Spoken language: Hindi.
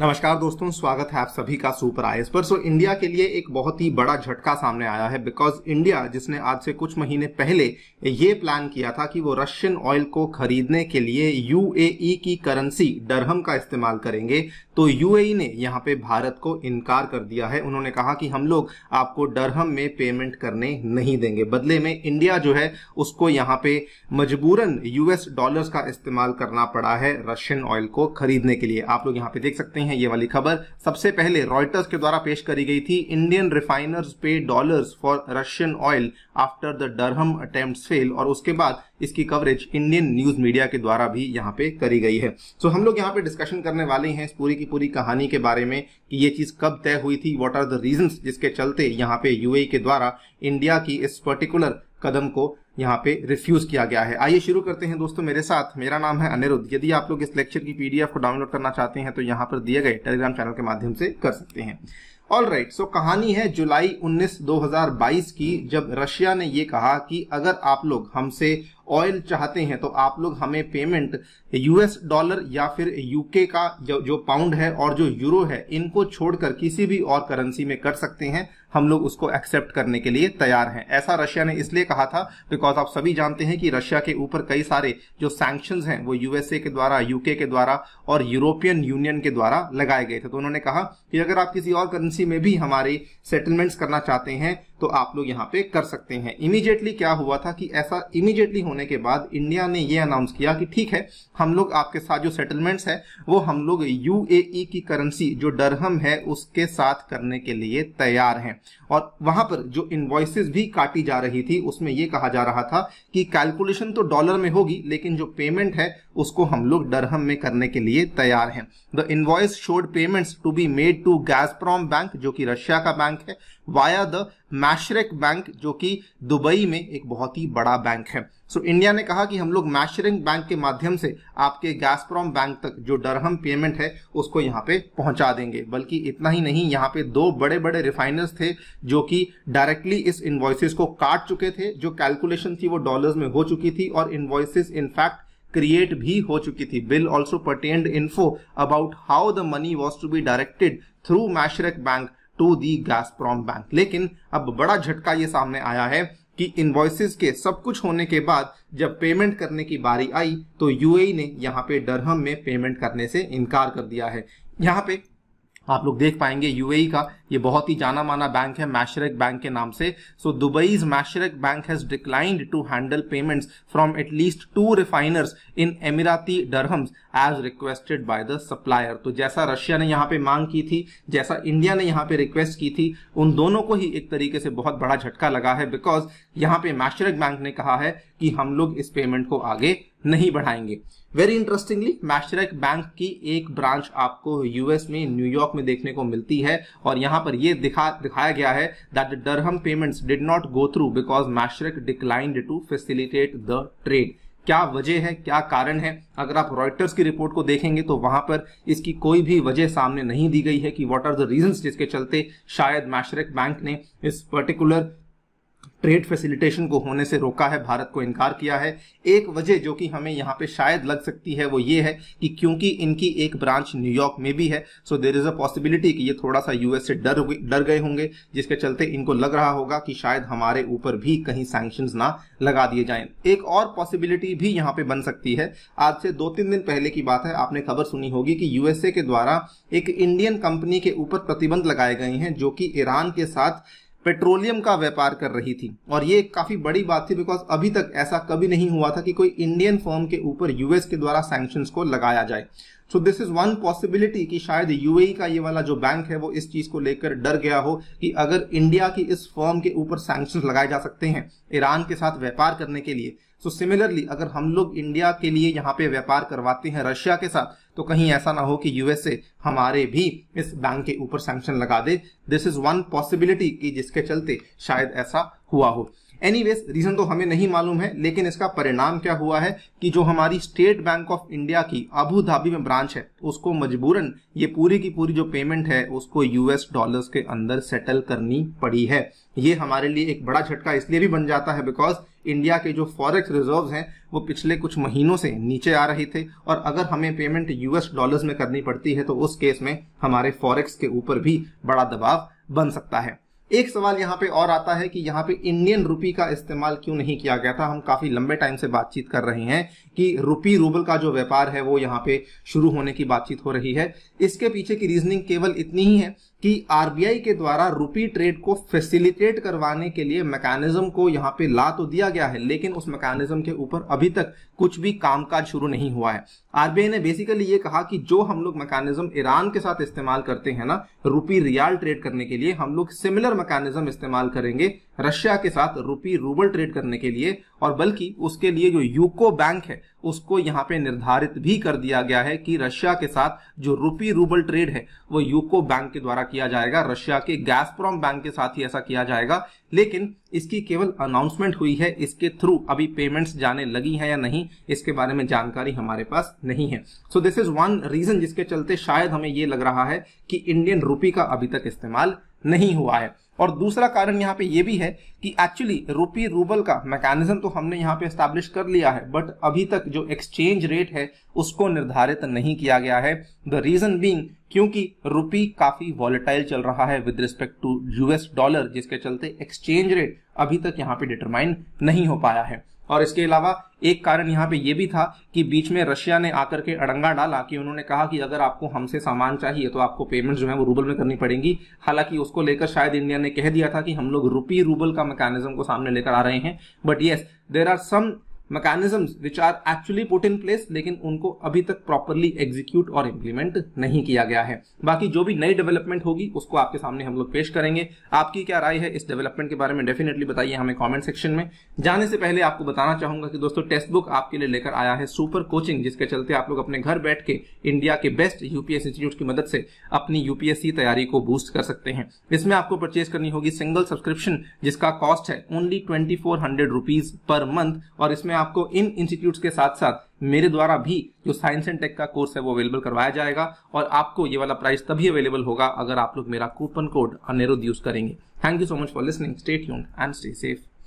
नमस्कार दोस्तों स्वागत है आप सभी का सुपर आई पर सो इंडिया के लिए एक बहुत ही बड़ा झटका सामने आया है बिकॉज इंडिया जिसने आज से कुछ महीने पहले ये प्लान किया था कि वो रशियन ऑयल को खरीदने के लिए यूएई e की करेंसी डरहम का इस्तेमाल करेंगे तो यूएई e ने यहाँ पे भारत को इनकार कर दिया है उन्होंने कहा कि हम लोग आपको डरहम में पेमेंट करने नहीं देंगे बदले में इंडिया जो है उसको यहाँ पे मजबूरन यूएस डॉलर्स का इस्तेमाल करना पड़ा है रशियन ऑयल को खरीदने के लिए आप लोग यहाँ पे देख सकते हैं है ये वाली खबर सबसे पहले रॉयटर्स के द्वारा पेश करी गई थी Indian refiners pay dollars for Russian oil after the dirham attempt fail और उसके बाद इसकी कवरेज इंडियन न्यूज मीडिया के द्वारा भी यहाँ पे करी गई है सो so, हम लोग यहाँ पे डिस्कशन करने वाले हैं इस पूरी की पूरी कहानी के बारे में कि ये चीज कब तय हुई थी वॉट आर द रीजन जिसके चलते यहाँ पे यूएई e के द्वारा इंडिया की इस पर्टिकुलर कदम को यहाँ पे रिफ्यूज किया गया है आइए शुरू करते हैं दोस्तों मेरे साथ मेरा नाम है अनिरुद्ध यदि आप लोग इस लेक्चर की पीडीएफ को डाउनलोड करना चाहते हैं तो यहाँ पर दिए गए टेलीग्राम चैनल के माध्यम से कर सकते हैं ऑल राइट सो कहानी है जुलाई 19 2022 की जब रशिया ने ये कहा कि अगर आप लोग हमसे ऑयल चाहते हैं तो आप लोग हमें पेमेंट यूएस डॉलर या फिर यूके का जो, जो पाउंड है और जो यूरो है इनको छोड़कर किसी भी और करेंसी में कर सकते हैं हम लोग उसको एक्सेप्ट करने के लिए तैयार हैं ऐसा रशिया ने इसलिए कहा था बिकॉज आप सभी जानते हैं कि रशिया के ऊपर कई सारे जो सैंक्शन हैं वो यूएसए के द्वारा यूके के द्वारा और यूरोपियन यूनियन के द्वारा लगाए गए थे तो उन्होंने कहा कि अगर आप किसी और करेंसी में भी हमारे सेटलमेंट्स करना चाहते हैं तो आप लोग यहाँ पे कर सकते हैं इमीजिएटली क्या हुआ था कि ऐसा इमीजिएटली होने के बाद इंडिया ने ये अनाउंस किया कि ठीक है हम लोग आपके साथ जो सेटलमेंट्स है वो हम लोग यूएई e की करेंसी जो डरहम है उसके साथ करने के लिए तैयार हैं और वहां पर जो इन्वॉइसिस भी काटी जा रही थी उसमें यह कहा जा रहा था कि कैलकुलेशन तो डॉलर में होगी लेकिन जो पेमेंट है उसको हम लोग डरहम में करने के लिए तैयार हैं the invoice showed payments to be made to prom bank जो कि रशिया का बैंक है वाया द मैशरक बैंक जो कि दुबई में एक बहुत ही बड़ा बैंक है सो so, इंडिया ने कहा कि हम लोग मैशरक बैंक के माध्यम से आपके गैसप्रॉम बैंक तक जो डरहम पेमेंट है उसको यहाँ पे पहुंचा देंगे बल्कि इतना ही नहीं यहाँ पे दो बड़े बड़े रिफाइनर्स थे जो कि डायरेक्टली इस इन्वॉइसिस को काट चुके थे जो कैलकुलेशन थी वो डॉलर्स में हो चुकी थी और इन्वॉइसिस इनफैक्ट क्रिएट भी हो चुकी थी bill also patent info about how the money was to be directed through Mashreq bank to the prom bank लेकिन अब बड़ा झटका ये सामने आया है कि इन्वॉइसिस के सब कुछ होने के बाद जब पेमेंट करने की बारी आई तो यूएई e ने यहाँ पे डरहम में पेमेंट करने से इनकार कर दिया है यहाँ पे आप लोग देख पाएंगे यूएई e का ये बहुत ही जाना माना बैंक है मैशरक बैंक के नाम से so Dubai's Mashreq bank has declined to handle payments from at least two refiners in Emirati dirhams as requested by the supplier तो जैसा रशिया ने यहाँ पे मांग की थी जैसा इंडिया ने यहाँ पे रिक्वेस्ट की थी उन दोनों को ही एक तरीके से बहुत बड़ा झटका लगा है बिकॉज यहाँ पे मैशरक बैंक ने कहा है कि हम लोग इस पेमेंट को आगे नहीं बढ़ाएंगे वेरी इंटरेस्टिंगली मैशरक बैंक की एक ब्रांच आपको यूएस में न्यूयॉर्क में देखने को मिलती है और यहां पर यह दिखा दिखाया गया है that dirham payments did not go through because Mashreq declined to facilitate the trade क्या वजह है क्या कारण है अगर आप रॉयटर्स की रिपोर्ट को देखेंगे तो वहां पर इसकी कोई भी वजह सामने नहीं दी गई है कि व्हाट आर द रीजंस जिसके चलते शायद मैशरक बैंक ने इस पर्टिकुलर ट्रेड फैसिलिटेशन को होने से रोका है भारत को इनकार किया है एक वजह जो कि हमें यहाँ पे शायद लग सकती है वो ये है कि क्योंकि इनकी एक ब्रांच न्यूयॉर्क में भी है सो देर इज अ पॉसिबिलिटी कि ये थोड़ा सा यूएस से डर डर गए होंगे जिसके चलते इनको लग रहा होगा कि शायद हमारे ऊपर भी कहीं सैंक्शन ना लगा दिए जाए एक और पॉसिबिलिटी भी यहाँ पे बन सकती है आज से दो तीन दिन पहले की बात है आपने खबर सुनी होगी कि यूएसए के द्वारा एक इंडियन कंपनी के ऊपर प्रतिबंध लगाए गए हैं जो कि ईरान के साथ पेट्रोलियम का व्यापार कर रही थी और ये काफ़ी बड़ी बात थी बिकॉज अभी तक ऐसा कभी नहीं हुआ था कि कोई इंडियन फॉर्म के ऊपर यूएस के द्वारा सैंक्शन को लगाया जाए so this is one possibility कि शायद यूएई e का ये वाला जो बैंक है वो इस चीज को लेकर डर गया हो कि अगर इंडिया की इस फॉर्म के ऊपर सैंक्शन लगाए जा सकते हैं ईरान के साथ व्यापार करने के लिए सो so सिमिलरली अगर हम लोग इंडिया के लिए यहाँ पे व्यापार करवाते हैं रशिया के साथ तो कहीं ऐसा ना हो कि यूएसए हमारे भी इस बैंक के ऊपर सैंक्शन लगा दे दिस इज वन पॉसिबिलिटी कि जिसके चलते शायद ऐसा हुआ हो एनीवेज रीजन तो हमें नहीं मालूम है लेकिन इसका परिणाम क्या हुआ है कि जो हमारी स्टेट बैंक ऑफ इंडिया की अबू धाबी में ब्रांच है उसको मजबूरन ये पूरी की पूरी जो पेमेंट है उसको यूएस डॉलर्स के अंदर सेटल करनी पड़ी है ये हमारे लिए एक बड़ा झटका इसलिए भी बन जाता है बिकॉज इंडिया के जो फॉरेक्स रिजर्व हैं वो पिछले कुछ महीनों से नीचे आ रहे थे और अगर हमें पेमेंट यूएस डॉलर्स में करनी पड़ती है तो उस केस में हमारे फॉरेक्स के ऊपर भी बड़ा दबाव बन सकता है एक सवाल यहाँ पे और आता है कि यहाँ पे इंडियन रुपी का इस्तेमाल क्यों नहीं किया गया था हम काफी लंबे टाइम से बातचीत कर रहे हैं कि रुपी रूबल का जो व्यापार है वो यहाँ पे शुरू होने की बातचीत हो रही है इसके पीछे की रीजनिंग केवल इतनी ही है कि आरबीआई के द्वारा रुपी ट्रेड को फैसिलिटेट करवाने के लिए मैकेनिज्म को यहाँ पे ला तो दिया गया है लेकिन उस मैकेनिज्म के ऊपर अभी तक कुछ भी कामकाज शुरू नहीं हुआ है आरबीआई ने बेसिकली ये कहा कि जो हम लोग मैकेनिज्म ईरान के साथ इस्तेमाल करते हैं ना रुपी रियाल ट्रेड करने के लिए हम लोग सिमिलर मैकेनिज्म इस्तेमाल करेंगे रशिया के साथ रुपी रूबल ट्रेड करने के लिए और बल्कि उसके लिए जो यूको बैंक है उसको यहाँ पे निर्धारित भी कर दिया गया है कि रशिया के साथ जो रुपी रूबल ट्रेड है वो यूको बैंक के द्वारा किया जाएगा रशिया के गैसप्रॉम बैंक के साथ ही ऐसा किया जाएगा लेकिन इसकी केवल अनाउंसमेंट हुई है इसके थ्रू अभी पेमेंट्स जाने लगी हैं या नहीं इसके बारे में जानकारी हमारे पास नहीं है so this is one reason जिसके चलते शायद हमें ये लग रहा है कि इंडियन रूपी का अभी तक इस्तेमाल नहीं हुआ है और दूसरा कारण यहाँ पे ये भी है कि एक्चुअली रुपी रूबल का मैकेनिज्म तो हमने यहाँ पे स्टैब्लिश कर लिया है बट अभी तक जो एक्सचेंज रेट है उसको निर्धारित नहीं किया गया है द रीजन बींग क्योंकि रुपी काफी वॉलेटाइल चल रहा है with respect to US dollar जिसके चलते एक्सचेंज रेट अभी तक यहाँ पे डिटरमाइन नहीं हो पाया है और इसके अलावा एक कारण यहाँ पे ये भी था कि बीच में रशिया ने आकर के अड़ंगा डाला कि उन्होंने कहा कि अगर आपको हमसे सामान चाहिए तो आपको पेमेंट जो है वो रूबल में करनी पड़ेगी हालांकि उसको लेकर शायद इंडिया ने कह दिया था कि हम लोग रुपी रूबल का मैकेनिज्म को सामने लेकर आ रहे हैं but yes there are some mechanisms which are actually put in place लेकिन उनको अभी तक प्रॉपरली एग्जीक्यूट और इम्प्लीमेंट नहीं किया गया है बाकी जो भी नई डेवलपमेंट होगी उसको आपके सामने हम लोग पेश करेंगे आपकी क्या राय है इस डेवलपमेंट के बारे में डेफिनेटली बताइए हमें कॉमेंट सेक्शन में जाने से पहले आपको बताना चाहूंगा कि दोस्तों टेक्स्ट बुक आपके लिए लेकर आया है सुपर कोचिंग जिसके चलते आप लोग अपने घर बैठ के इंडिया के बेस्ट यूपीएस इंस्टीट्यूट की मदद से अपनी यूपीएससी तैयारी को बूस्ट कर सकते हैं इसमें आपको परचेज करनी होगी सिंगल सब्सक्रिप्शन जिसका कॉस्ट है only twenty four hundred rupees per month और इसमें आपको इन इंस्टीट्यूट के साथ साथ मेरे द्वारा भी जो साइंस एंड टेक का कोर्स है वो अवेलेबल करवाया जाएगा और आपको ये वाला प्राइस तभी अवेलेबल होगा अगर आप लोग मेरा कूपन कोड अनेरुद यूज करेंगे thank you so much for listening stay tuned and stay safe